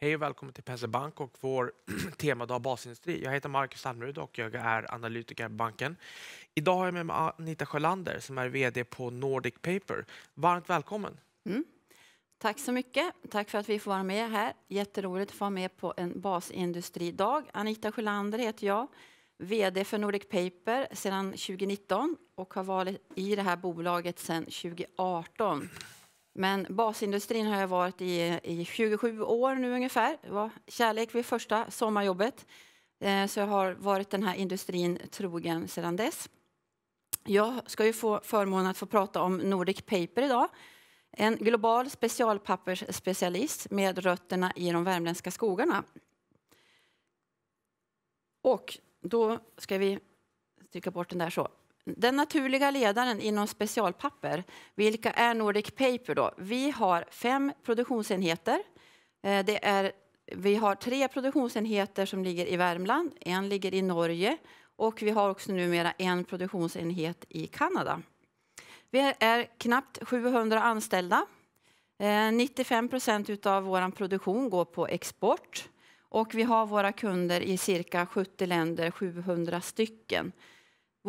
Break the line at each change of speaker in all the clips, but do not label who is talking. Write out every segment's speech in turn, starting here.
Hej och välkommen till Penser Bank och vår temadag basindustri. Jag heter Marcus Almerud och jag är analytiker på banken. Idag har jag med mig Anita Sjölander som är VD på Nordic Paper. Varmt välkommen!
Mm. Tack så mycket. Tack för att vi får vara med här. Jätteroligt att få vara med på en basindustridag. Anita Sjölander heter jag, VD för Nordic Paper sedan 2019 och har varit i det här bolaget sedan 2018. Men basindustrin har jag varit i i 27 år nu ungefär. Det var kärlek vid första sommarjobbet. Eh, så jag har varit den här industrin trogen sedan dess. Jag ska ju få förmånen att få prata om Nordic Paper idag. En global specialpappersspecialist med rötterna i de värmländska skogarna. Och då ska vi trycka bort den där så. Den naturliga ledaren inom specialpapper, vilka är Nordic Paper då? Vi har fem produktionsenheter. Eh, det är, vi har tre produktionsenheter som ligger i Värmland, en ligger i Norge och vi har också numera en produktionsenhet i Kanada. Vi är knappt 700 anställda. 95 eh, procent av vår produktion går på export och vi har våra kunder i cirka 70 länder, 700 stycken.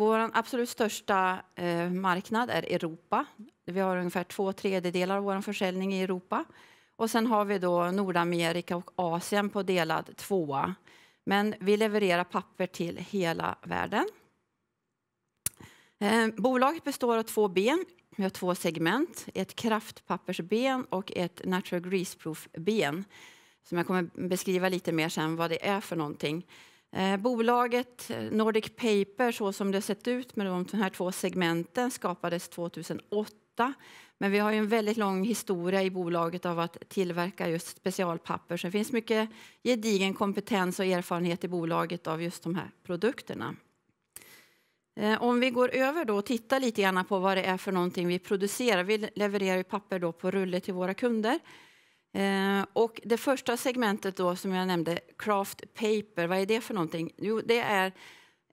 Vår absolut största eh, marknad är Europa. Vi har ungefär två tredjedelar av vår försäljning i Europa. Och sen har vi då Nordamerika och Asien på delad tvåa. Men vi levererar papper till hela världen. Eh, bolaget består av två ben. Vi har två segment, ett kraftpappersben och ett natural greaseproof-ben som jag kommer beskriva lite mer sen vad det är för någonting. Eh, bolaget eh, Nordic Paper, så som det sett ut med de här två segmenten, skapades 2008. Men vi har en väldigt lång historia i bolaget av att tillverka just specialpapper. Så det finns mycket gedigen kompetens och erfarenhet i bolaget av just de här produkterna. Eh, om vi går över då och tittar lite grann på vad det är för någonting vi producerar. Vi levererar papper då på rulle till våra kunder. Eh, och det första segmentet då som jag nämnde, craft paper, vad är det för någonting? Jo, det är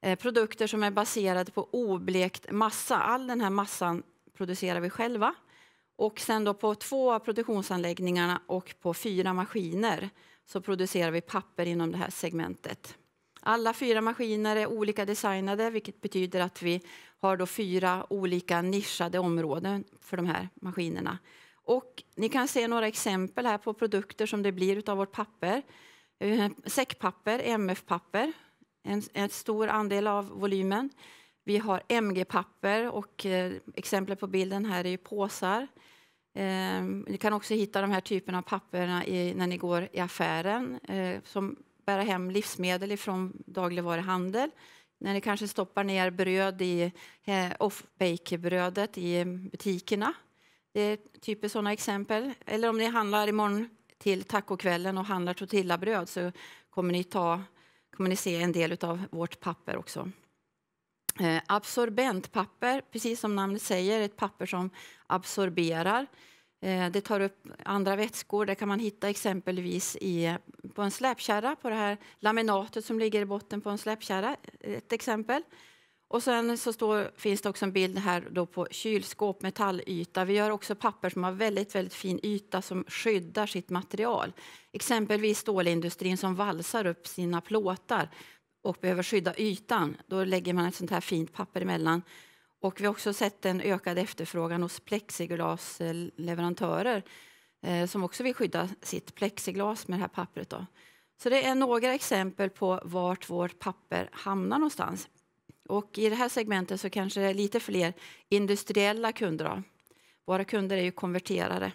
eh, produkter som är baserade på oblekt massa. All den här massan producerar vi själva. Och sen då på två av produktionsanläggningarna och på fyra maskiner så producerar vi papper inom det här segmentet. Alla fyra maskiner är olika designade, vilket betyder att vi har då fyra olika nischade områden för de här maskinerna. Och ni kan se några exempel här på produkter som det blir av vårt papper. Eh, säckpapper, MF-papper, en, en, stor andel av volymen. Vi har MG-papper och eh, exempel på bilden här är ju påsar. Eh, ni kan också hitta de här typerna av papper när ni går i affären eh, som bär hem livsmedel från dagligvaruhandel. När ni kanske stoppar ner bröd i eh, off brödet i butikerna det är typiskt sådana exempel. Eller om ni handlar imorgon till tacokvällen och handlar tortillabröd så kommer ni, ta, kommer ni se en del av vårt papper också. Eh, absorbentpapper, precis som namnet säger, ett papper som absorberar. Eh, det tar upp andra vätskor. Det kan man hitta exempelvis i, på en släpkärra, på det här laminatet som ligger i botten på en släpkärra. Ett exempel. Och sen så står, finns det också en bild här då på kylskåp, metallyta. Vi gör också papper som har väldigt, väldigt fin yta som skyddar sitt material. Exempelvis stålindustrin som valsar upp sina plåtar och behöver skydda ytan. Då lägger man ett sånt här fint papper emellan. Och vi har också sett en ökad efterfrågan hos plexiglasleverantörer eh, som också vill skydda sitt plexiglas med det här pappret. Då. Så det är några exempel på vart vårt papper hamnar någonstans. Och I det här segmentet så kanske det är lite fler industriella kunder. Då. Våra kunder är ju konverterare.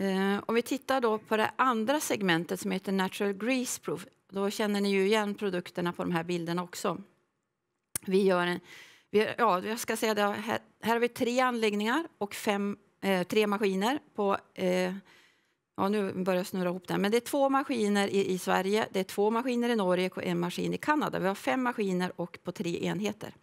Eh, om vi tittar då på det andra segmentet som heter Natural Grease Proof. Då känner ni ju igen produkterna på de här bilderna också. Vi gör en, vi, ja, jag ska säga det, här, här, har vi tre anläggningar och fem, eh, tre maskiner på eh, Ja, nu börjar jag snurra ihop det. Men det är två maskiner i, i, Sverige, det är två maskiner i Norge och en maskin i Kanada. Vi har fem maskiner och på tre enheter.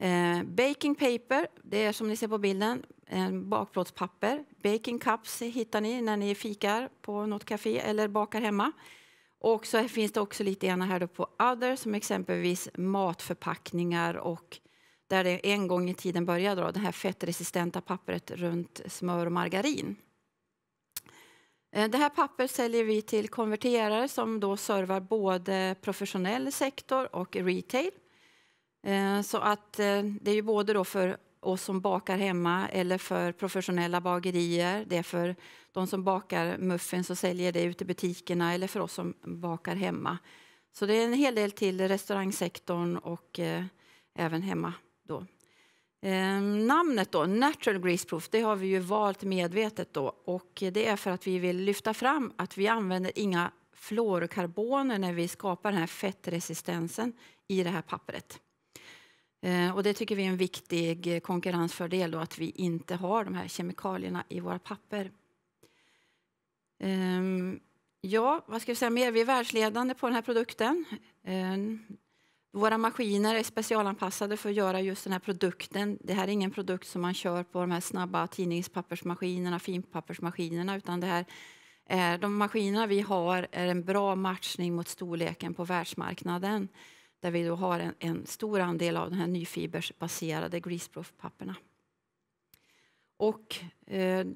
Eh, baking paper, det är som ni ser på bilden, eh, bakplåtspapper. Baking cups hittar ni när ni fikar på något café eller bakar hemma. Och så finns det också lite grann här på other som exempelvis matförpackningar och där det en gång i tiden började då, det här fettresistenta pappret runt smör och margarin. Eh, det här pappret säljer vi till konverterare som då servar både professionell sektor och retail. Eh, så att eh, det är ju både då för oss som bakar hemma eller för professionella bagerier. Det är för de som bakar muffins och säljer det ute i butikerna eller för oss som bakar hemma. Så det är en hel del till restaurangsektorn och även hemma då. Eh, namnet då, Natural Greaseproof, det har vi ju valt medvetet då och det är för att vi vill lyfta fram att vi använder inga fluorkarboner när vi skapar den här fettresistensen i det här pappret. Eh, och det tycker vi är en viktig konkurrensfördel då att vi inte har de här kemikalierna i våra papper. Eh, ja, vad ska vi säga mer? Vi är världsledande på den här produkten. Ehm, våra maskiner är specialanpassade för att göra just den här produkten. Det här är ingen produkt som man kör på de här snabba tidningspappersmaskinerna, finpappersmaskinerna, utan det här är, de maskinerna vi har är en bra matchning mot storleken på världsmarknaden där vi då har en, en stor andel av de här nyfibersbaserade greaseproof-papperna. Och eh,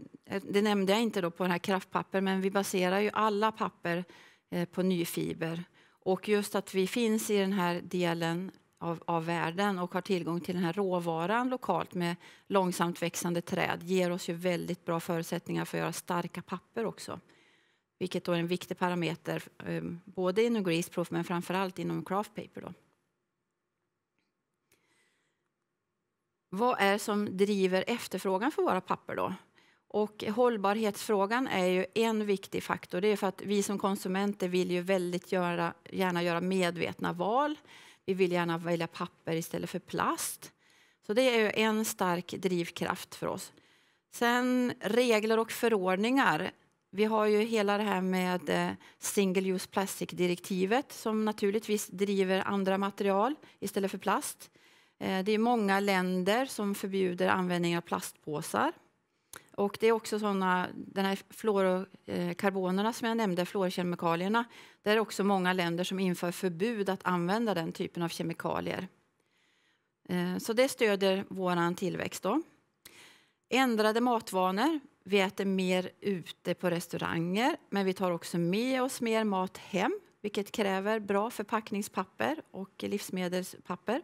det nämnde jag inte då på den här kraftpapper, men vi baserar ju alla papper eh, på nyfiber och just att vi finns i den här delen av, av, världen och har tillgång till den här råvaran lokalt med långsamt växande träd ger oss ju väldigt bra förutsättningar för att göra starka papper också. Vilket då är en viktig parameter ehm, både inom greaseproof men framför allt inom craft paper. Då. Vad är det som driver efterfrågan för våra papper då? Och hållbarhetsfrågan är ju en viktig faktor. Det är för att vi som konsumenter vill ju väldigt göra, gärna göra medvetna val. Vi vill gärna välja papper istället för plast. Så det är ju en stark drivkraft för oss. Sen regler och förordningar. Vi har ju hela det här med eh, single use plastic-direktivet som naturligtvis driver andra material istället för plast. Eh, det är många länder som förbjuder användning av plastpåsar. Och det är också sådana, den här fluorokarbonerna eh, som jag nämnde, fluorkemikalierna. Det är också många länder som inför förbud att använda den typen av kemikalier. Eh, så det stöder vår tillväxt. Då. Ändrade matvanor. Vi äter mer ute på restauranger, men vi tar också med oss mer mat hem vilket kräver bra förpackningspapper och livsmedelspapper.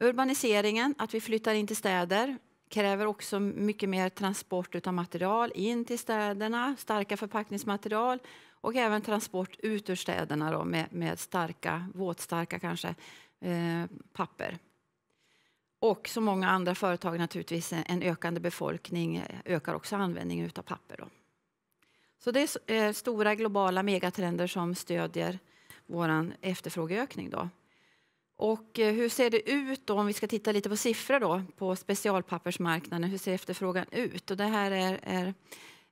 Urbaniseringen, att vi flyttar in till städer, kräver också mycket mer transport av material in till städerna, starka förpackningsmaterial och även transport ut ur städerna då, med, med starka, våtstarka kanske, eh, papper. Och som många andra företag naturligtvis, en ökande befolkning ökar också användningen av papper. Då. Så det är eh, stora globala megatrender som stödjer vår efterfrågeökning. Och eh, hur ser det ut då, om vi ska titta lite på siffror då, på specialpappersmarknaden? Hur ser efterfrågan ut? Och det här är, är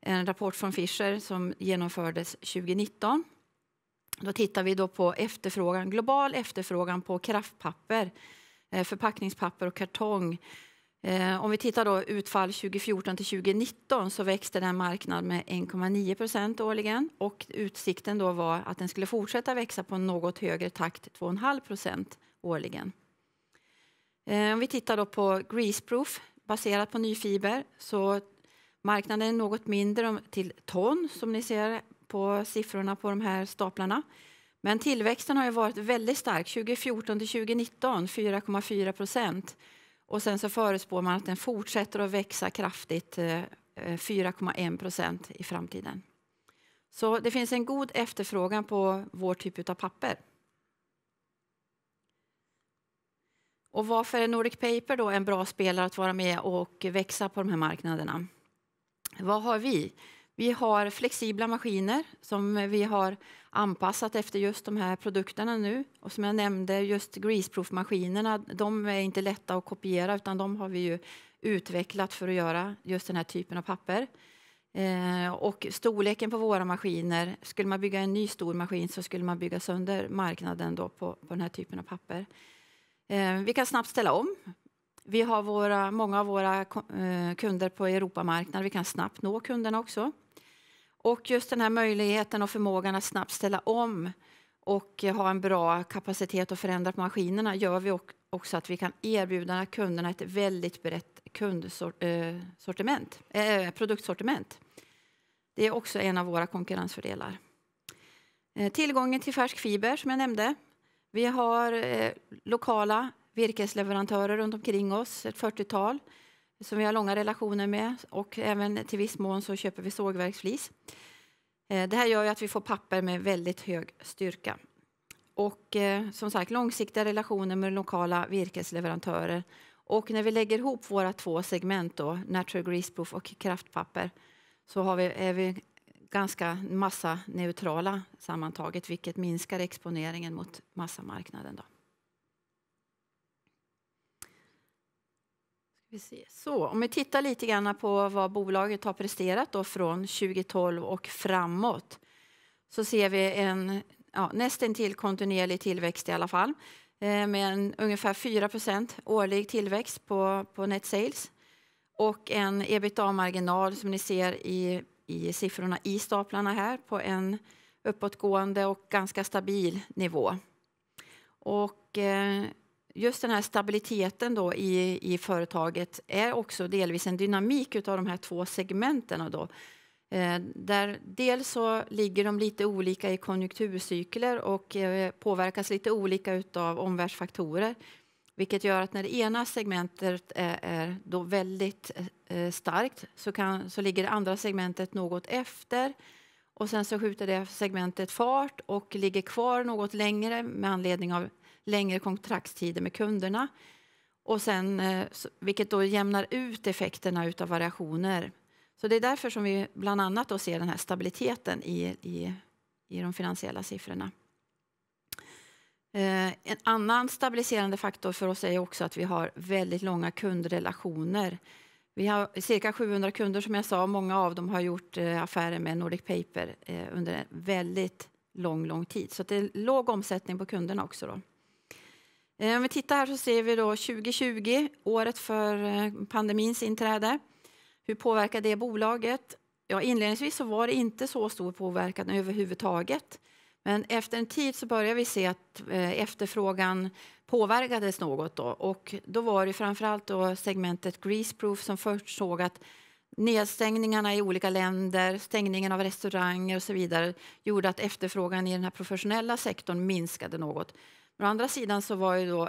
en rapport från Fischer som genomfördes 2019. Då tittar vi då på efterfrågan, global efterfrågan på kraftpapper, eh, förpackningspapper och kartong. Eh, om vi tittar då utfall 2014 till 2019 så växte den marknaden med 1,9 procent årligen och utsikten då var att den skulle fortsätta växa på en något högre takt, 2,5 procent årligen. Eh, om vi tittar då på greaseproof baserat på nyfiber så marknaden är något mindre till ton som ni ser på siffrorna på de här staplarna. Men tillväxten har ju varit väldigt stark 2014 till 2019 4,4 procent och sen så förespår man att den fortsätter att växa kraftigt 4,1 eh, eh, procent i framtiden. Så det finns en god efterfrågan på vår typ av papper. Och varför är Nordic Paper då en bra spelare att vara med och växa på de här marknaderna? Vad har vi? Vi har flexibla maskiner som vi har anpassat efter just de här produkterna nu. Och som jag nämnde, just greaseproof-maskinerna, de är inte lätta att kopiera utan de har vi ju utvecklat för att göra just den här typen av papper. Eh, och storleken på våra maskiner, skulle man bygga en ny stor maskin så skulle man bygga sönder marknaden då på, på den här typen av papper. Eh, vi kan snabbt ställa om. Vi har våra, många av våra eh, kunder på Europamarknaden. Vi kan snabbt nå kunderna också. Och just den här möjligheten och förmågan att snabbt ställa om och ha en bra kapacitet att förändra på maskinerna gör vi också att vi kan erbjuda kunderna ett väldigt brett kundsortiment, eh, produktsortiment. Det är också en av våra konkurrensfördelar. Tillgången till färsk fiber som jag nämnde vi har eh, lokala virkesleverantörer runt omkring oss, ett 40-tal som vi har långa relationer med och även till viss mån så köper vi sågverksflis. Eh, det här gör ju att vi får papper med väldigt hög styrka. Och eh, som sagt långsiktiga relationer med lokala virkesleverantörer. Och när vi lägger ihop våra två segment då, natural greaseproof och kraftpapper, så har vi, är vi ganska massa neutrala sammantaget vilket minskar exponeringen mot massamarknaden. Då. Så, om vi tittar lite grann på vad bolaget har presterat då från 2012 och framåt så ser vi en ja, nästintill kontinuerlig tillväxt i alla fall eh, med en, ungefär 4 årlig tillväxt på, på net sales och en ebitda-marginal som ni ser i i siffrorna i staplarna här på en uppåtgående och ganska stabil nivå. Och eh, just den här stabiliteten då i, i företaget är också delvis en dynamik av de här två segmenten. Då. Eh, där dels så ligger de lite olika i konjunkturcykler och eh, påverkas lite olika av omvärldsfaktorer. Vilket gör att när det ena segmentet är, är då väldigt eh, eh, starkt så, kan, så ligger det andra segmentet något efter och sen så skjuter det segmentet fart och ligger kvar något längre med anledning av längre kontraktstider med kunderna. Och sen, eh, vilket då jämnar ut effekterna av variationer. Så det är därför som vi bland annat då ser den här stabiliteten i, i, i de finansiella siffrorna. Eh, en annan stabiliserande faktor för oss är också att vi har väldigt långa kundrelationer. Vi har cirka 700 kunder, som jag sa. Många av dem har gjort eh, affärer med Nordic Paper eh, under en väldigt lång, lång tid. Så det är låg omsättning på kunderna också. Då. Om vi tittar här så ser vi då 2020, året för pandemins inträde. Hur påverkar det bolaget? Ja, inledningsvis så var det inte så stor påverkan överhuvudtaget. Men efter en tid så började vi se att eh, efterfrågan påverkades något. Då, och då var det framförallt då segmentet greaseproof som först såg att nedstängningarna i olika länder, stängningen av restauranger och så vidare gjorde att efterfrågan i den här professionella sektorn minskade något. Men å andra sidan så var ju då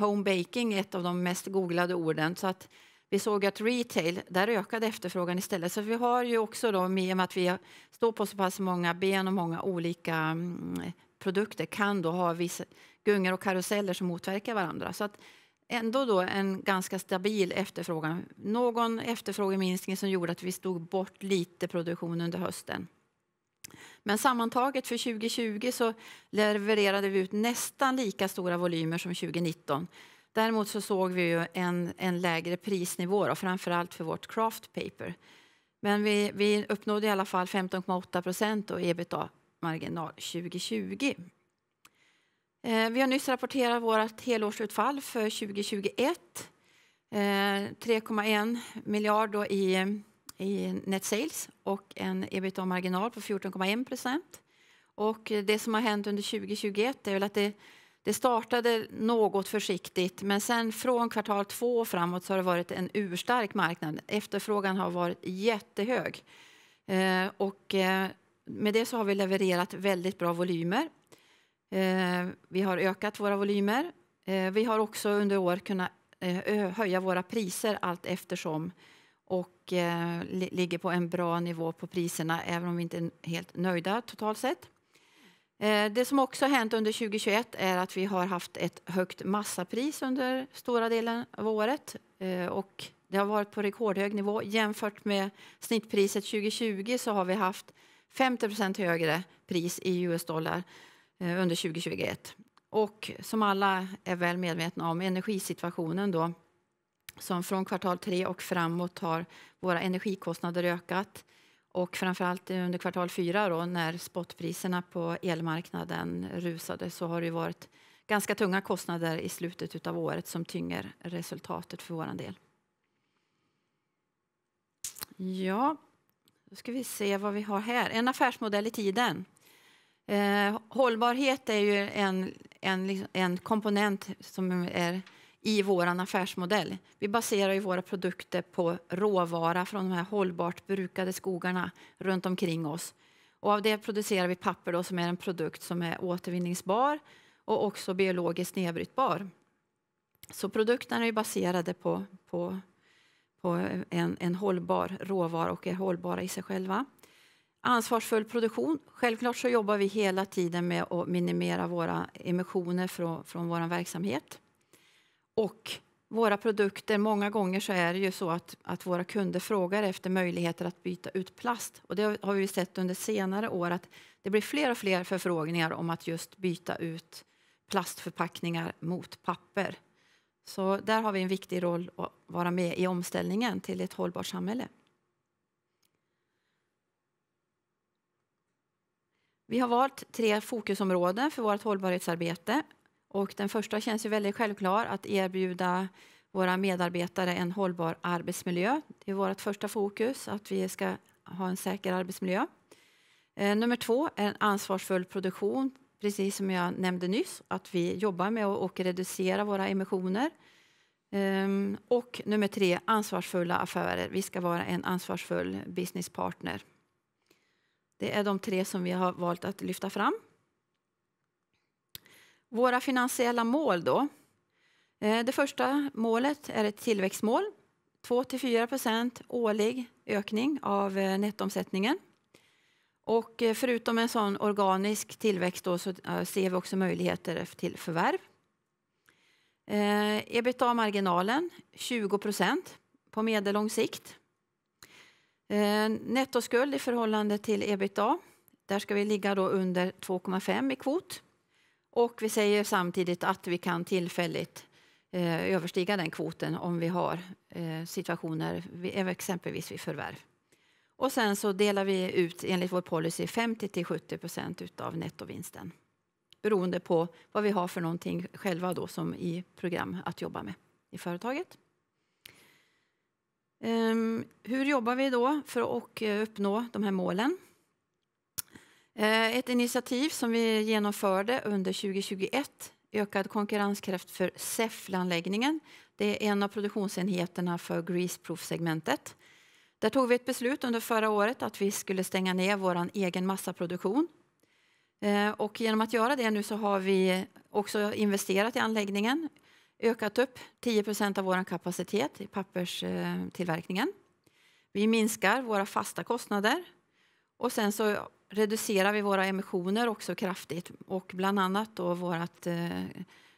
home baking ett av de mest googlade orden. Så att vi såg att retail, där ökade efterfrågan istället. Så vi har ju också då, i och med att vi står på så pass många ben och många olika mm, produkter kan då ha vissa gungor och karuseller som motverkar varandra. Så att ändå då en ganska stabil efterfrågan. Någon efterfrågeminskning som gjorde att vi stod bort lite produktion under hösten. Men sammantaget för 2020 så levererade vi ut nästan lika stora volymer som 2019. Däremot så såg vi ju en, en lägre prisnivå, framför allt för vårt craft paper. Men vi, vi uppnådde i alla fall 15,8 procent ebitda-marginal 2020. Eh, vi har nyss rapporterat vårt helårsutfall för 2021. Eh, 3,1 miljarder i, i net sales och en ebitda-marginal på 14,1 procent. Och det som har hänt under 2021 är väl att det det startade något försiktigt, men sen från kvartal två och framåt så har det varit en urstark marknad. Efterfrågan har varit jättehög. Eh, och eh, med det så har vi levererat väldigt bra volymer. Eh, vi har ökat våra volymer. Eh, vi har också under år kunnat eh, höja våra priser allt eftersom och eh, ligger på en bra nivå på priserna, även om vi inte är helt nöjda totalt sett. Eh, det som också har hänt under 2021 är att vi har haft ett högt massapris under stora delen av året. Eh, och det har varit på rekordhög nivå. Jämfört med snittpriset 2020 så har vi haft 50 högre pris i US-dollar eh, under 2021. Och som alla är väl medvetna om, energisituationen då som från kvartal tre och framåt har våra energikostnader ökat. Och framförallt under kvartal fyra då, när spotpriserna på elmarknaden rusade så har det varit ganska tunga kostnader i slutet av året som tynger resultatet för vår del. Ja, då ska vi se vad vi har här. En affärsmodell i tiden. Eh, hållbarhet är ju en, en, en komponent som är i vår affärsmodell. Vi baserar ju våra produkter på råvara från de här hållbart brukade skogarna runt omkring oss. Och av det producerar vi papper då, som är en produkt som är återvinningsbar och också biologiskt nedbrytbar. Så produkterna är baserade på, på, på en, en, hållbar råvara och är hållbara i sig själva. Ansvarsfull produktion. Självklart så jobbar vi hela tiden med att minimera våra emissioner från, från vår verksamhet. Och våra produkter, många gånger så är det ju så att, att våra kunder frågar efter möjligheter att byta ut plast. Och det har vi sett under senare år att det blir fler och fler förfrågningar om att just byta ut plastförpackningar mot papper. Så där har vi en viktig roll att vara med i omställningen till ett hållbart samhälle. Vi har valt tre fokusområden för vårt hållbarhetsarbete och den första känns ju väldigt självklar, att erbjuda våra medarbetare en hållbar arbetsmiljö. Det är vårt första fokus, att vi ska ha en säker arbetsmiljö. Eh, nummer två är en ansvarsfull produktion, precis som jag nämnde nyss, att vi jobbar med att reducera våra emissioner. Ehm, och nummer tre, ansvarsfulla affärer. Vi ska vara en ansvarsfull business partner. Det är de tre som vi har valt att lyfta fram. Våra finansiella mål då. Eh, det första målet är ett tillväxtmål. 2-4 årlig ökning av eh, nettoomsättningen. Och eh, förutom en sån organisk tillväxt då så ser vi också möjligheter till förvärv. Ebitda-marginalen 20 på medellång sikt. Nettoskuld i förhållande till ebitda. Där ska vi ligga då under 2,5 i kvot. Och vi säger samtidigt att vi kan tillfälligt eh, överstiga den kvoten om vi har eh, situationer, eh, exempelvis vid förvärv. Och sen så delar vi ut enligt vår policy 50 till 70 procent av nettovinsten. Beroende på vad vi har för någonting själva då som i program att jobba med i företaget. Ehm, hur jobbar vi då för att eh, uppnå de här målen? Eh, ett initiativ som vi genomförde under 2021, ökad konkurrenskraft för Säffleanläggningen. Det är en av produktionsenheterna för greaseproof-segmentet. Där tog vi ett beslut under förra året att vi skulle stänga ner vår egen massaproduktion. Eh, och genom att göra det nu så har vi också investerat i anläggningen, ökat upp 10 av vår kapacitet i papperstillverkningen. Vi minskar våra fasta kostnader och sen så reducerar vi våra emissioner också kraftigt och bland annat då vårt eh,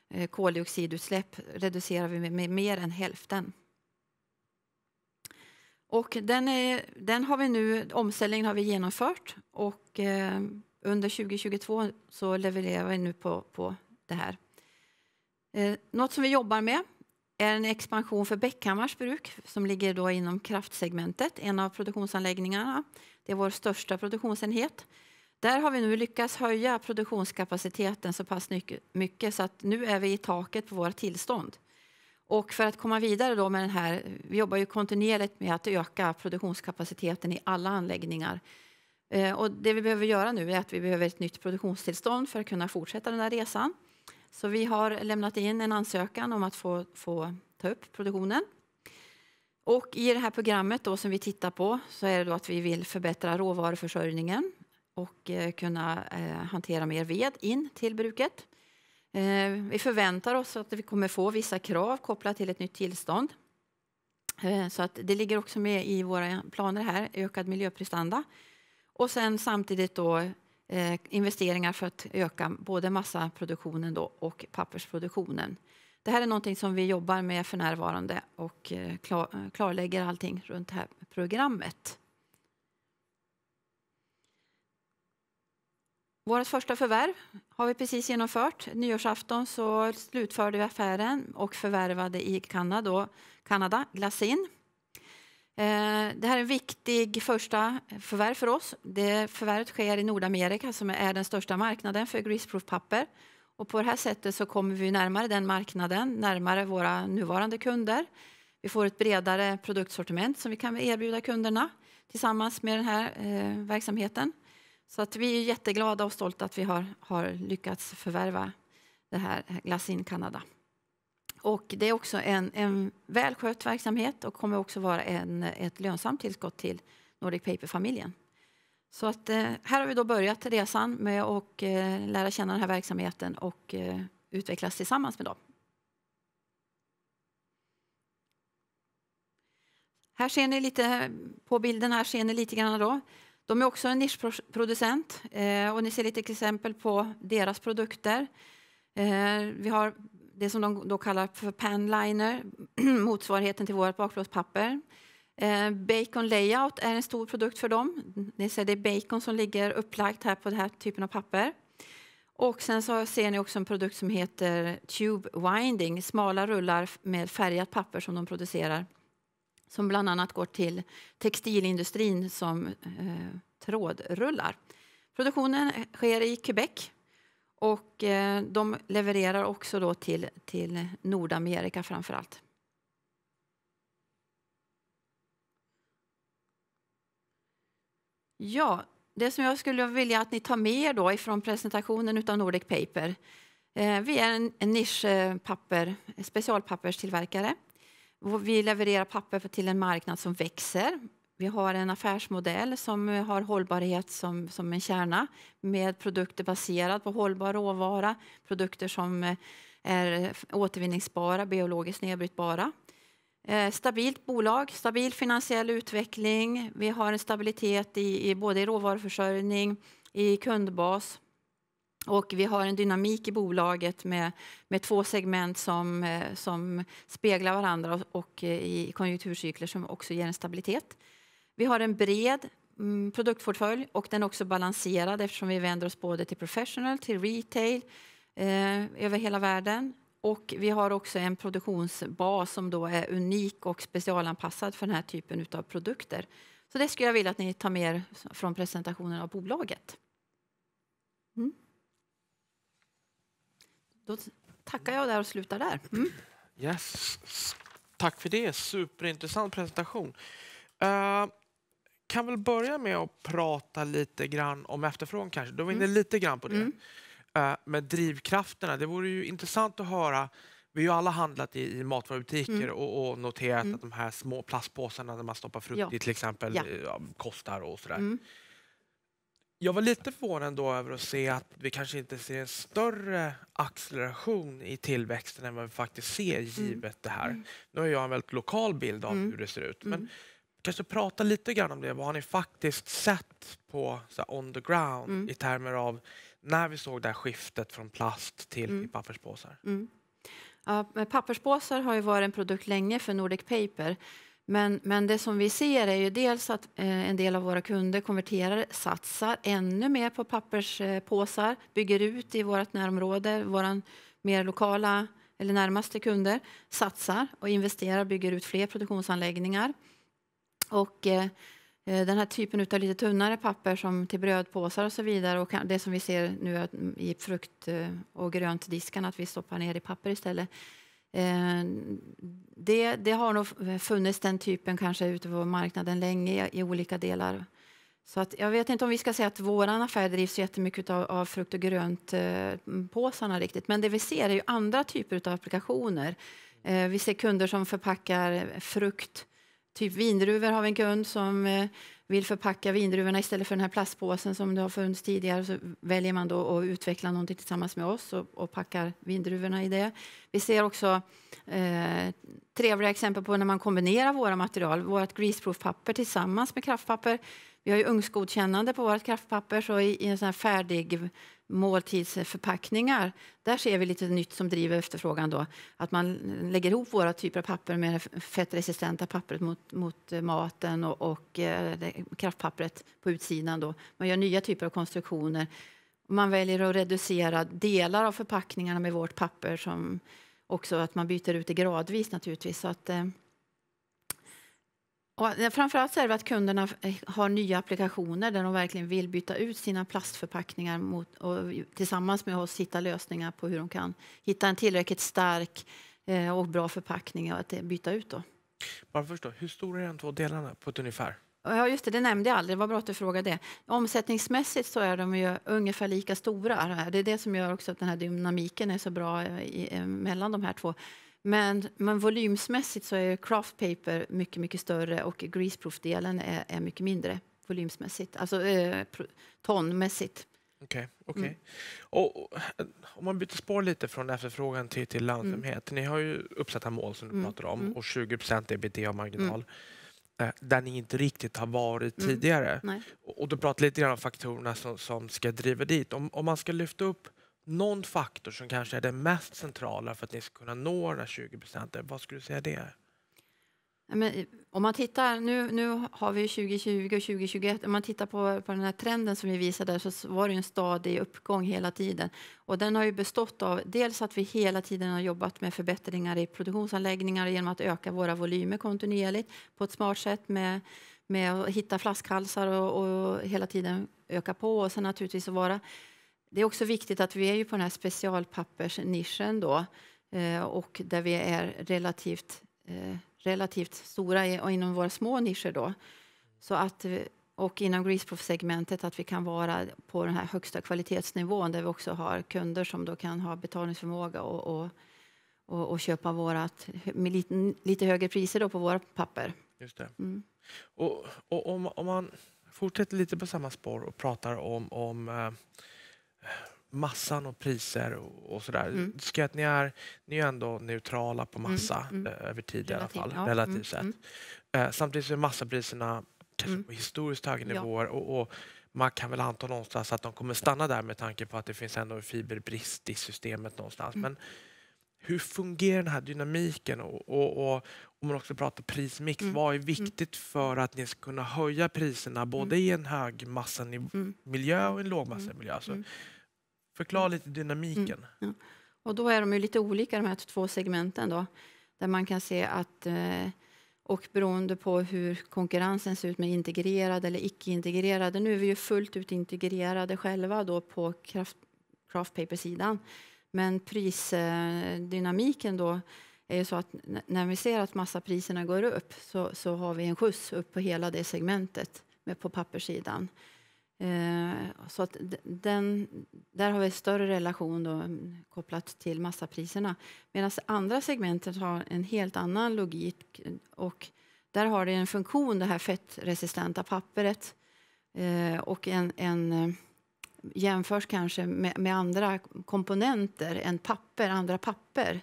eh, koldioxidutsläpp reducerar vi med, mer än hälften. Och den, är, den har vi nu, omställningen har vi genomfört och eh, under 2022 så levererar vi nu på, på det här. något som vi jobbar med är en expansion för Bäckhammars bruk som ligger då inom kraftsegmentet, en av produktionsanläggningarna. Det är vår största produktionsenhet. Där har vi nu lyckats höja produktionskapaciteten så pass mycket så att nu är vi i taket på våra tillstånd. Och för att komma vidare då med den här, vi jobbar ju kontinuerligt med att öka produktionskapaciteten i alla anläggningar. Eh, och det vi behöver göra nu är att vi behöver ett nytt produktionstillstånd för att kunna fortsätta den här resan. Så vi har lämnat in en ansökan om att få, få ta upp produktionen och I det här programmet då som vi tittar på så är det då att vi vill förbättra råvaruförsörjningen och eh, kunna eh, hantera mer ved in till bruket. Eh, vi förväntar oss att vi kommer få vissa krav kopplat till ett nytt tillstånd. Så att det ligger också med i våra planer här, ökad miljöprestanda. Och sen samtidigt då investeringar för att öka både massaproduktionen då och pappersproduktionen det här är någonting som vi jobbar med för närvarande och eh, klar, eh, klarlägger allting runt det här programmet. Vårt första förvärv har vi precis genomfört. Nyårsafton så slutförde vi affären och förvärvade i Kanada, Kanada Glacin. Eh, det här är en viktig första förvärv för oss. Det förvärvet sker i Nordamerika som är den största marknaden för greaseproof-papper. Och på det här sättet så kommer vi närmare den marknaden, närmare våra nuvarande kunder. Vi får ett bredare produktsortiment som vi kan erbjuda kunderna tillsammans med den här eh, verksamheten. Så att vi är jätteglada och stolta att vi har, har lyckats förvärva det här Glasin Canada. Och det är också en, en välskött verksamhet och kommer också vara en, ett lönsamt tillskott till Nordic Paper-familjen. Så att, eh, här har vi då börjat resan med att eh, lära känna den här verksamheten och eh, utvecklas tillsammans med dem. Här ser ni lite, på bilden här ser ni lite grann då. De är också en nischproducent och ni ser lite exempel på deras produkter. Vi har det som de då kallar för panliner, motsvarigheten till vårt bakplåtspapper. Eh, bacon layout är en stor produkt för dem. Det är bacon som ligger upplagt här på den här typen av papper. Och sen så ser ni också en produkt som heter Tube Winding, smala rullar med färgat papper som de producerar. Som bland annat går till textilindustrin som eh, trådrullar. Produktionen sker i Quebec och eh, de levererar också då till, till Nordamerika framför allt. Ja, det som jag skulle vilja att ni tar med er då ifrån presentationen av Nordic Paper. Eh, vi är en, en nischpapper, specialpapperstillverkare. Vi levererar papper till en marknad som växer. Vi har en affärsmodell som har hållbarhet som, som en kärna med produkter baserade på hållbar råvara, produkter som eh, är återvinningsbara, biologiskt nedbrytbara. Eh, stabilt bolag, stabil finansiell utveckling. Vi har en stabilitet i, i både i råvaruförsörjning, i kundbas och vi har en dynamik i bolaget med, med två segment som, eh, som speglar varandra och, och eh, i konjunkturcykler som också ger en stabilitet. Vi har en bred mm, produktportfölj och den är också balanserad eftersom vi vänder oss både till professional, till retail eh, över hela världen. Och vi har också en produktionsbas som då är unik och specialanpassad för den här typen av produkter. Så det skulle jag vilja att ni tar med er från presentationen av bolaget. Mm. Då tackar jag där och slutar där. Mm.
Yes. Tack för det. Superintressant presentation. Uh, kan väl börja med att prata lite grann om efterfrågan kanske. Du var inne mm. lite grann på det. Mm. Eh, med drivkrafterna, det vore ju intressant att höra. Vi har ju alla handlat i, i matvarubutiker mm. och, och, noterat mm. att de här små plastpåsarna där man stoppar frukt ja. i till exempel ja. Eh, kostar och sådär. Mm. Jag var lite förvånad då över att se att vi kanske inte ser en större acceleration i tillväxten än vad vi faktiskt ser mm. givet det här. Mm. Nu har jag en väldigt lokal bild av mm. hur det ser ut. Men kanske prata lite grann om det. Vad har ni faktiskt sett på så här, on the ground i termer av när vi såg det här skiftet från plast till, mm. till papperspåsar?
Mm. Ja, papperspåsar har ju varit en produkt länge för Nordic Paper. Men, men det som vi ser är ju dels att eh, en del av våra kunder konverterar, satsar ännu mer på papperspåsar, bygger ut i vårt närområde, våra mer lokala eller närmaste kunder satsar och investerar, bygger ut fler produktionsanläggningar. Och eh, Eh, den här typen av lite tunnare papper som till brödpåsar och så vidare och det som vi ser nu i frukt eh, och grönt diskarna att vi stoppar ner i papper istället. Eh, det, det har nog funnits den typen kanske ute på marknaden länge i, olika delar. Så att, jag vet inte om vi ska säga att vår affär drivs jättemycket av, av frukt och grönt påsarna riktigt. Men det vi ser är ju andra typer av applikationer. vi ser kunder som förpackar frukt Typ vindruvor har vi en kund som eh, vill förpacka vindruvorna istället för den här plastpåsen som det har funnits tidigare så väljer man då att utveckla någonting tillsammans med oss och, och packar vindruvorna i det. Vi ser också eh, trevliga exempel på när man kombinerar våra material, vårt greaseproof-papper tillsammans med kraftpapper. Vi har ju ugnsgodkännande på vårt kraftpapper så i, i en sån här färdig måltidsförpackningar. Där ser vi lite nytt som driver efterfrågan. Då. Att man lägger ihop våra typer av papper med det fettresistenta pappret mot, mot eh, maten och, och eh, kraftpappret på utsidan. Då. Man gör nya typer av konstruktioner. Man väljer att reducera delar av förpackningarna med vårt papper. Som också att man byter ut det gradvis naturligtvis. Så att, eh, och framförallt är det att kunderna eh, har nya applikationer där de verkligen vill byta ut sina plastförpackningar mot, och tillsammans med oss hitta lösningar på hur de kan hitta en tillräckligt stark eh, och bra förpackning att eh, byta ut. Då.
Bara förstå, hur stora är de två delarna på ett ungefär?
Ja, just det, det nämnde jag aldrig. Det var bra att du frågade det. Omsättningsmässigt så är de ju ungefär lika stora. Det är det som gör också att den här dynamiken är så bra i, mellan de här två. Men, men volymsmässigt så är craft paper mycket, mycket större och greaseproof-delen är, är, mycket mindre volymsmässigt, alltså eh, tonmässigt. Okej. Okay, okay.
mm. Om man byter spår lite från efterfrågan till, till lönsamhet. Mm. Ni har ju uppsatta mål som du mm. pratar om mm. och 20 ebitda-marginal mm. Eh, där ni inte riktigt har varit mm. tidigare. Nej. Och, och du pratar lite grann om faktorerna som, som ska driva dit. Om, om man ska lyfta upp någon faktor som kanske är den mest centrala för att ni ska kunna nå de 20 procenten, vad skulle du säga det är?
Men om man tittar, nu, nu har vi 2020 och 2021, om man tittar på, på den här trenden som vi visade så var det en stadig uppgång hela tiden. Och den har ju bestått av dels att vi hela tiden har jobbat med förbättringar i produktionsanläggningar genom att öka våra volymer kontinuerligt på ett smart sätt med, med att hitta flaskhalsar och, och hela tiden öka på och sen naturligtvis att vara det är också viktigt att vi är ju på den här specialpappersnischen då eh, och där vi är relativt, eh, relativt stora inom våra små nischer då. Så att, och inom Greaseproof-segmentet att vi kan vara på den här högsta kvalitetsnivån där vi också har kunder som då kan ha betalningsförmåga och, och, och, och köpa vårat, med lite, lite, högre priser då på våra papper. Just det. Mm. Och,
och om, om, man fortsätter lite på samma spår och pratar om, om eh massan och priser och, och sådär. Mm. Ska att ni är, ni är ändå neutrala på mm, massa mm. Mm. över tid Relativ, i alla fall, ja. relativt mm, sett. Mm. Eh, samtidigt så är massapriserna kanske typ på historiskt höga nivåer ja. och, och, man kan väl anta någonstans att de kommer stanna där med tanke på att det finns ändå fiberbrist i systemet någonstans. Men hur fungerar den här dynamiken? Och, och, och om man också pratar prismix, mm. vad är viktigt för att ni ska kunna höja priserna både mm. i en högmassamiljö och en lågmassamiljö? Mm. Så alltså, Förklara mm. lite mm, dynamiken. Ja.
Och då är de ju lite olika de här två segmenten då, där man kan se att eh, och beroende på hur konkurrensen ser ut med integrerade eller icke-integrerade. Nu är vi ju fullt ut integrerade själva då på kraft, craft paper-sidan. Men prisdynamiken då är ju så att när vi ser att massapriserna går upp så, så har vi en skjuts upp på hela det segmentet med på papperssidan. Eh, så att den, där har vi större relation då, mm, kopplat till massapriserna. Medan andra segmentet har en helt annan logik. Eh, och där har det en funktion, det här fettresistenta pappret. Eh, och en, en, eh, jämförs kanske med, med, andra komponenter än papper, andra papper.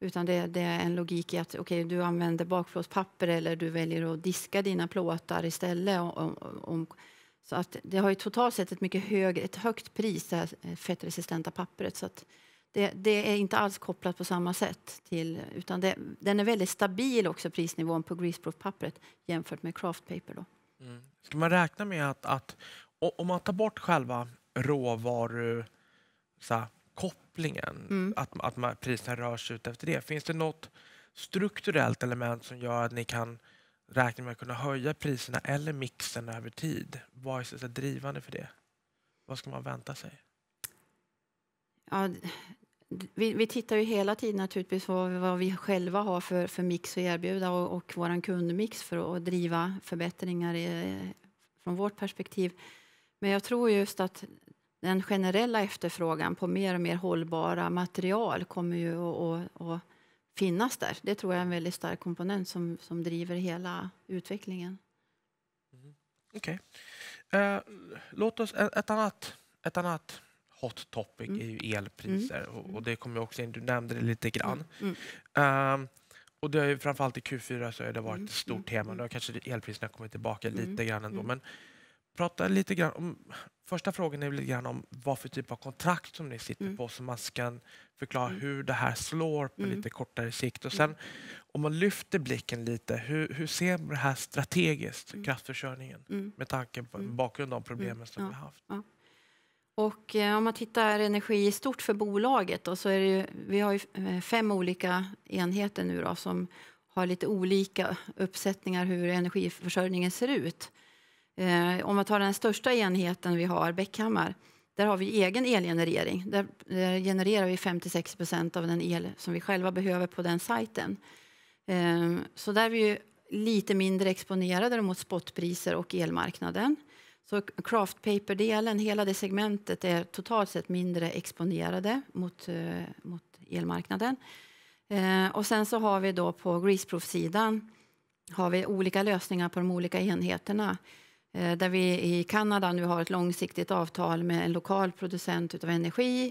Utan det, det är en logik i att okay, du använder bakplåtspapper eller du väljer att diska dina plåtar istället. Om, om, så att det har ju totalt sett ett mycket hög, ett högt pris, det här eh, fettresistenta pappret. Så att det, det är inte alls kopplat på samma sätt. Till, utan det, den är väldigt stabil också, prisnivån på greaseproof-pappret jämfört med craft paper. Då.
Mm. Ska man räkna med att, att om man tar bort själva råvaru... Så här, kopplingen, mm. att, att priserna rör sig ut efter det. Finns det något strukturellt element som gör att ni kan räknar med att kunna höja priserna eller mixen över tid? Vad är så drivande för det? Vad ska man vänta sig?
Ja, vi, vi tittar ju hela tiden naturligtvis på vad, vi själva har för, för mix att erbjuda och, och vår kundmix för att driva förbättringar i, från vårt perspektiv. Men jag tror just att den generella efterfrågan på mer och mer hållbara material kommer ju att finnas där. Det tror jag är en väldigt stark komponent som, som driver hela utvecklingen.
Mm. Okej. Okay. Eh, låt oss... Ett annat, ett annat hot topic mm. är ju elpriser. Mm. Och, och, det kommer också in, du nämnde det lite grann. Eh, och det har ju framförallt i Q4 så har det varit mm, ett stort tema. Nu har kanske elpriserna kommit tillbaka lite grann ändå. Men prata lite grann om första frågan är lite grann om vad för typ av kontrakt som ni sitter mm. på så man kan förklara mm. hur det här slår på mm. lite kortare sikt. Och mm. sen om man lyfter blicken lite, hur, hur ser man det här strategiskt, mm. kraftförsörjningen, mm. med tanke på bakgrund av problemen som ja. vi har haft?
Ja. Och eh, om man tittar energi i stort för bolaget då, så är ju, vi har eh, fem olika enheter nu då, som har lite olika uppsättningar hur energiförsörjningen ser ut. Eh, om man tar den största enheten vi har, Bäckhammar, där har vi egen elgenerering. Där, där genererar vi 56 procent av den el som vi själva behöver på den sajten. Eh, så där är vi lite mindre exponerade mot spotpriser och elmarknaden. Så craft paper-delen, hela det segmentet, är totalt sett mindre exponerade mot, eh, mot elmarknaden. Eh, och sen så har vi då på greaseproof-sidan har vi olika lösningar på de olika enheterna. Eh, där vi i Kanada nu har ett långsiktigt avtal med en lokal producent av energi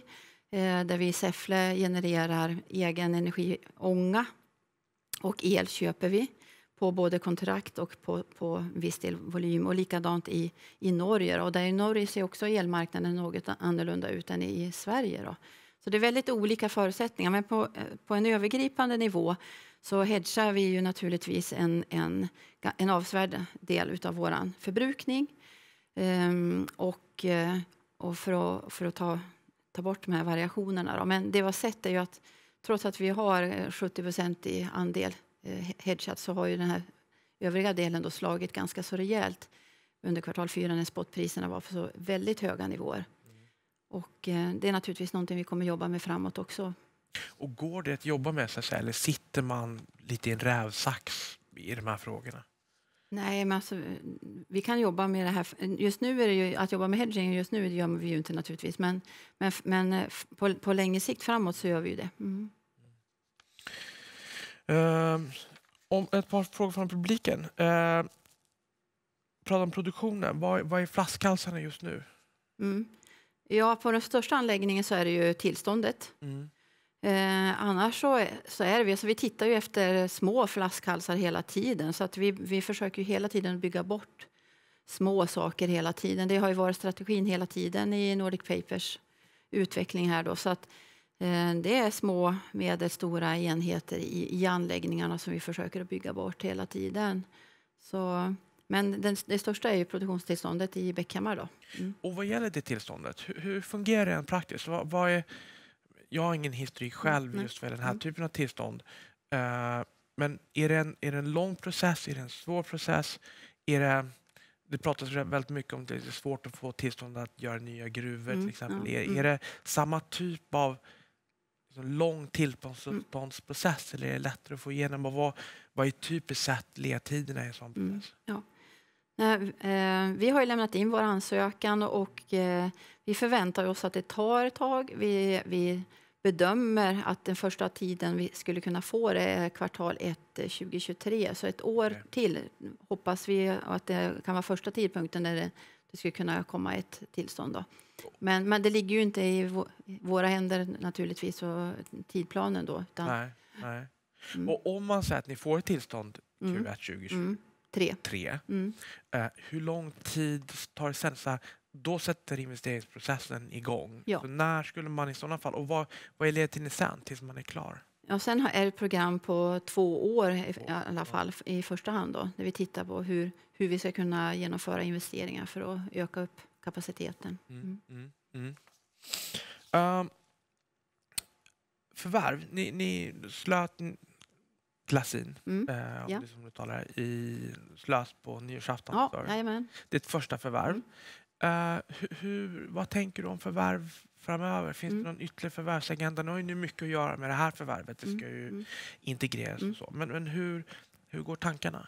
eh, där vi i Säffle genererar egen energiånga och el köper vi på både kontrakt och på, på viss del volym. Och likadant i, i Norge. Och där I Norge ser också elmarknaden något annorlunda ut än i Sverige. Då. Så det är väldigt olika förutsättningar. Men på, eh, på en övergripande nivå så hedgar vi ju naturligtvis en, en, en avsevärd del av vår förbrukning. Ehm, och, eh, och för att, för att ta, ta bort de här variationerna. Då. Men det vi har sett är ju att trots att vi har 70 eh, i andel eh, hedgat så har ju den här övriga delen då slagit ganska så rejält under kvartal fyra när spotpriserna var på så väldigt höga nivåer. Mm. Och det är naturligtvis någonting vi kommer jobba med framåt också
och går det att jobba med sig eller sitter man lite i en rävsax i de här frågorna?
Nej, men alltså, vi kan jobba med det här. Just nu är det ju, att jobba med hedging just nu det gör vi ju inte naturligtvis, men, men, men eh, på, på längre sikt framåt så gör vi ju det. Mm.
Uh, om ett par frågor från publiken. Uh, prata om produktionen. Vad, vad är flaskhalsarna just nu?
Mm. Ja, på den största anläggningen så är det ju tillståndet. Mm. Eh, annars så, så är vi, så vi tittar ju efter små flaskhalsar hela tiden så att vi, vi försöker hela tiden bygga bort små saker hela tiden. Det har ju varit strategin hela tiden i Nordic Papers utveckling här då så att eh, det är små medelstora enheter i, i anläggningarna som vi försöker att bygga bort hela tiden. Så, men den, det största är ju produktionstillståndet i Bäckhammar. Då.
Mm. Och vad gäller det tillståndet, hur, hur fungerar det praktiskt? Vad, vad är jag har ingen historik mm, själv mm. just för den här mm. typen av tillstånd. Uh, men är det, en, är det en lång process? Är det en svår process? Är det, det pratas väldigt mycket om att det är svårt att få tillstånd att göra nya gruvor mm, till exempel. Är, mm. är det samma typ av liksom, lång tillståndsprocess eller är det lättare att få igenom? Och vad, vad är typiskt sett ledtiderna i en sån
process? Ja. Eh, vi har lämnat in vår ansökan och eh, vi förväntar oss att det tar ett tag. Vi, vi bedömer att den första tiden vi skulle kunna få det är kvartal 1 2023. Eh, Så ett år till hoppas vi att det kan vara första tidpunkten när det, skulle kunna komma ett tillstånd. Då. Men, men det ligger ju inte i våra händer naturligtvis och tidsplanen då. Utan, nej,
nej. Mm. Och om man säger att ni får ett tillstånd mm. Q1 2023, Tre. Tre. Mm. Uh, hur lång tid tar det sen? Så här, då sätter investeringsprocessen igång. Ja. Så när skulle man i sådana fall, och vad, vad är ledtiden sen tills man är klar?
Ja, sen är det ett program på två år i alla fall i första hand då, där vi tittar på hur, hur vi ska kunna genomföra investeringar för att öka upp kapaciteten.
Mm. Mm, mm. Um, förvärv, ni, ni slöt Glasin, mm. eh, om ja. det som du talar, i Slös på nyårsafton. Ja, jajamän. Ditt första förvärv. Mm. Eh, hur, vad tänker du om förvärv framöver? Finns mm. det någon ytterligare förvärvsagenda? Nu har ju mycket att göra med det här förvärvet. Det mm. ska ju mm. integreras och mm. så. Men, men hur, hur går tankarna?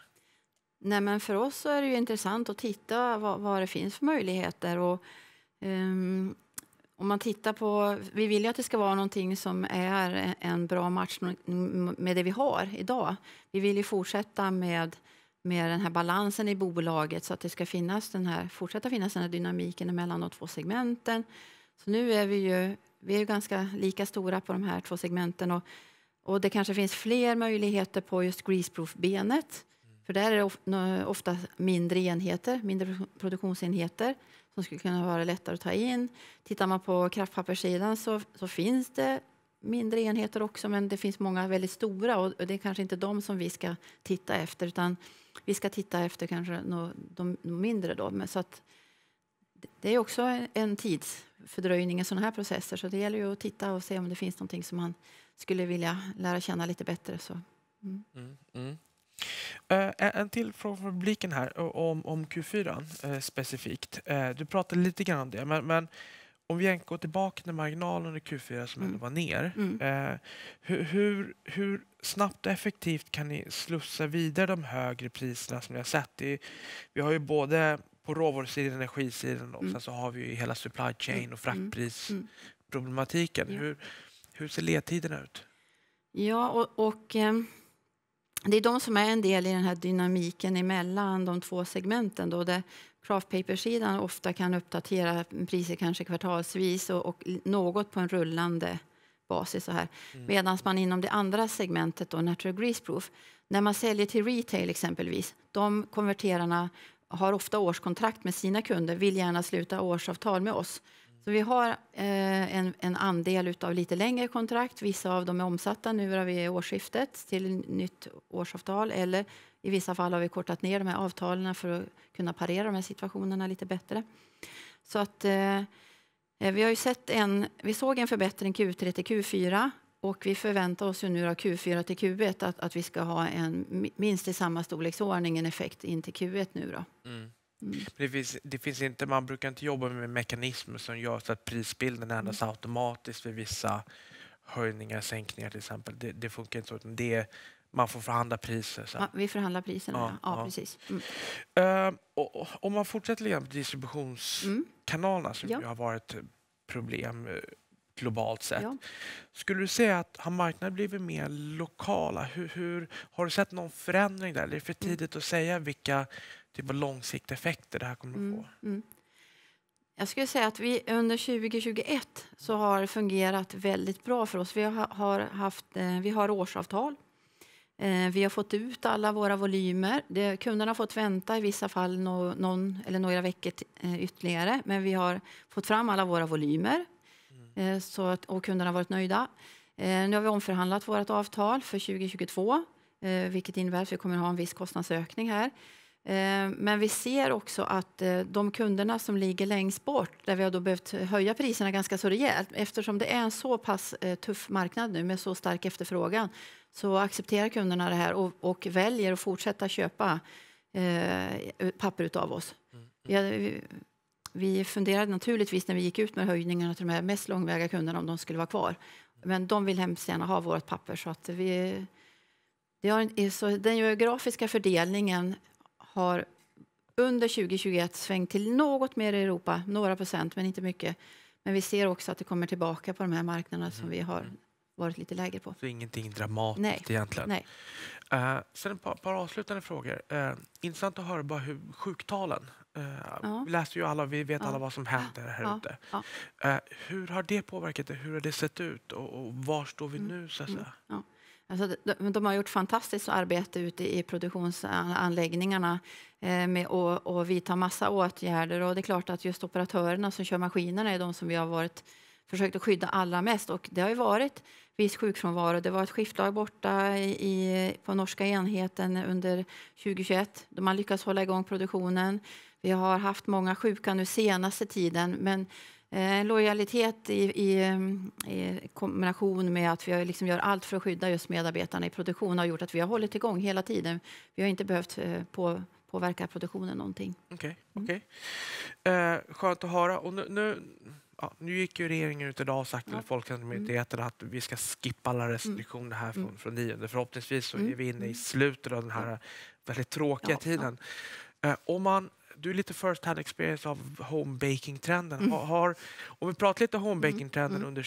Nej, men för oss är det ju intressant att titta vad, vad det finns för möjligheter. Och, um, om man tittar på, vi vill ju att det ska vara någonting som är en bra match med det vi har idag. Vi vill ju fortsätta med, med den här balansen i bolaget så att det ska finnas den här, fortsätta finnas den här dynamiken mellan de två segmenten. Så nu är vi ju, vi är ganska lika stora på de här två segmenten och, och det kanske finns fler möjligheter på just greaseproof-benet. För där är det ofta mindre enheter, mindre produktionsenheter som skulle kunna vara lättare att ta in. Tittar man på kraftpapperssidan så, så finns det mindre enheter också, men det finns många väldigt stora och det är kanske inte de som vi ska titta efter, utan vi ska titta efter kanske no, de mindre då. Men så att, det är också en tidsfördröjning i sådana här processer, så det gäller ju att titta och se om det finns någonting som man skulle vilja lära känna lite bättre. Så.
Mm. Mm, mm. Eh, en till fråga från publiken här eh, om, om Q4 eh, specifikt. du pratade lite grann om det, men, men om vi går tillbaka till marginalen i Q4 som mm. ändå var ner. Mm. Hur, hur, hur, snabbt och effektivt kan ni slussa vidare de högre priserna som ni har sett? I, vi har ju både på råvarusidan, energisidan och mm. sen så har vi ju hela supply chain mm. och fraktprisproblematiken. Mm. Mm. Hur, hur ser ledtiderna ut?
Ja, och, och det är de som är en del i den här dynamiken mellan de två segmenten. Då, där craft paper-sidan ofta kan uppdatera priser kanske kvartalsvis och, och något på en rullande basis. Mm. Medan man inom det andra segmentet, då, natural proof, när man säljer till retail exempelvis, de konverterarna har ofta årskontrakt med sina kunder, vill gärna sluta årsavtal med oss. Så vi har eh, en, en, andel av lite längre kontrakt. Vissa av dem är omsatta nu vid årsskiftet till nytt årsavtal. Eller i vissa fall har vi kortat ner de här avtalen för att kunna parera de här situationerna lite bättre. Så att, eh, eh vi, har ju sett en, vi såg en förbättring Q3 till Q4 och vi förväntar oss ju nu av Q4 till Q1 att, att vi ska ha en minst i samma storleksordning en effekt in till Q1 nu. Då.
Mm. Mm. Det, finns, det finns inte, man brukar inte jobba med mekanismer som gör så att prisbilden mm. ändras mm. automatiskt vid vissa höjningar, sänkningar till exempel. Det, det funkar inte så. Utan det, man får förhandla priser. Ja, vi förhandlar priserna, ja. ja, ja. precis. Mm. Uh, och, och, om man fortsätter lite med distributionskanalerna alltså, som mm. ja. har varit problem eh, globalt sett. Ja. Skulle du säga att har marknaden blivit mer lokala? Hur, hur, har du sett någon förändring där? Det är för mm. tidigt att säga vilka typ vad långsiktiga effekter det här kommer att
mm, få? Mm. Jag skulle säga att vi under 2021 så har det fungerat väldigt bra för oss. Vi har, haft, eh, vi har årsavtal. Eh, vi har fått ut alla våra volymer. kunderna har fått vänta i vissa fall någon eller några veckor eh, ytterligare, men vi har fått fram alla våra volymer mm. så att, och kunderna har varit nöjda. Nu har vi omförhandlat vårt avtal för 2022, vilket innebär att vi kommer att ha en viss kostnadsökning här. Eh, men vi ser också att eh, de kunderna som ligger längst bort, där vi har då behövt höja priserna ganska så rejält, eftersom det är en så pass eh, tuff marknad nu med så stark efterfrågan, så accepterar kunderna det här och, och väljer att fortsätta köpa eh, papper utav oss. Mm. Vi, vi funderade naturligtvis när vi gick ut med höjningarna till de här mest långväga kunderna om de skulle vara kvar. Men de vill hemskt gärna ha vårt papper så att vi, det har, så den geografiska fördelningen har under 2021 svängt till något mer i Europa, några procent, men inte mycket. Men vi ser också att det kommer tillbaka på de här marknaderna mm. som vi har varit lite lägre på.
Så ingenting dramatiskt Nej. egentligen? Nej. Uh, sen ett par, par avslutande frågor. Uh, intressant att höra bara hur sjuktalen. Uh, ja. Vi läser ju alla, vi vet ja. alla vad som händer här ja. ute. hur har det påverkat det? Hur har det sett ut och, och var står vi mm. nu? Så att mm. säga?
Mm. Alltså, de, de, har gjort fantastiskt arbete ute i produktionsanläggningarna eh, med att och vidta massa åtgärder. Och det är klart att just operatörerna som kör maskinerna är de som vi har varit, försökt att skydda allra mest. Och det har ju varit viss sjukfrånvaro. Det var ett skiftlag borta i, på norska enheten under 2021 De har lyckats hålla igång produktionen. Vi har haft många sjuka nu senaste tiden, men Eh, lojalitet i, i, mm, i, kombination med att vi liksom gör allt för att skydda just medarbetarna i produktion har gjort att vi har hållit igång hela tiden. Vi har inte behövt eh, på, påverka produktionen någonting.
Okej. Okay, okay. eh, skönt att höra. Och nu, nu, ja, nu, gick ju regeringen ut idag och sagt till ja. Folkhälsomyndigheten mm. att vi ska skippa alla mm. restriktioner här mm. från, mm. från nionde. Förhoppningsvis så är vi inne i slutet av den här väldigt tråkiga ja, tiden. Eh, om man du är lite first hand experience av home baking trenden Mm. Har, om vi pratar lite home mm. baking trenden mm. under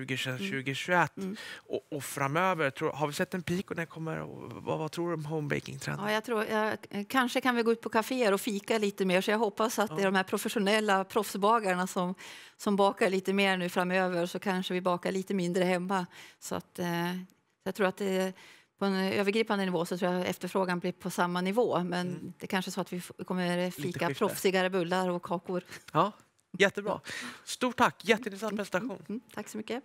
2020, 2021 mm. mm. och, och, framöver. Tror, har vi sett en peak och den kommer? Och, vad, vad, tror du om home baking trenden
Ja, jag tror, jag, eh, eh, kanske kan vi gå ut på kaféer och fika lite mer. Så jag hoppas att det är de här professionella proffsbagarna som, som bakar lite mer nu framöver. Så kanske vi bakar lite mindre hemma. Så att, eh, jag tror att det på en övergripande nivå så tror jag efterfrågan blir på samma nivå. Men mm. det kanske är så att vi kommer fika proffsigare bullar och kakor. Ja, jättebra. Stort tack, jätteintressant mm. Mm, presentation. mm, tack så mycket.